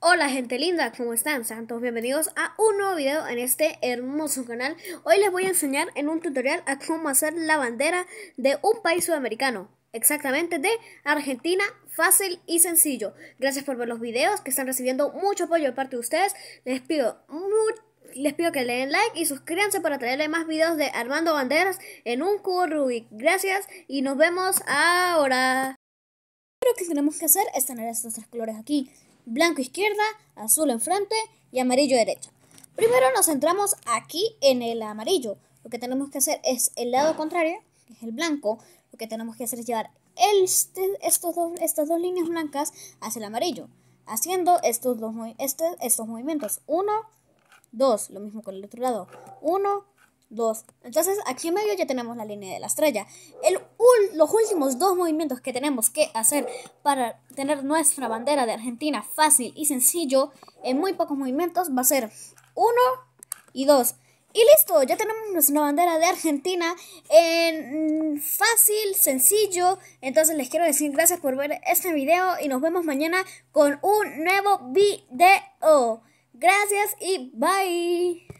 Hola gente linda, ¿cómo están? Santos, bienvenidos a un nuevo video en este hermoso canal. Hoy les voy a enseñar en un tutorial a cómo hacer la bandera de un país sudamericano, exactamente de Argentina, fácil y sencillo. Gracias por ver los videos que están recibiendo mucho apoyo de parte de ustedes. Les pido Les pido que le den like y suscríbanse para traerle más videos de Armando Banderas en un cubo Rubik. Gracias y nos vemos ahora. Lo que tenemos que hacer es tener estos tres colores aquí blanco izquierda, azul enfrente y amarillo derecha. Primero nos centramos aquí en el amarillo. Lo que tenemos que hacer es el lado contrario, que es el blanco. Lo que tenemos que hacer es llevar este, estos dos, estas dos líneas blancas hacia el amarillo, haciendo estos, dos, estos movimientos. Uno, dos, lo mismo con el otro lado. Uno, 2. Entonces aquí en medio ya tenemos la línea de la estrella. El, los últimos dos movimientos que tenemos que hacer para tener nuestra bandera de Argentina fácil y sencillo en muy pocos movimientos va a ser 1 y 2. Y listo, ya tenemos nuestra bandera de Argentina en fácil, sencillo. Entonces les quiero decir gracias por ver este video y nos vemos mañana con un nuevo video. Gracias y bye.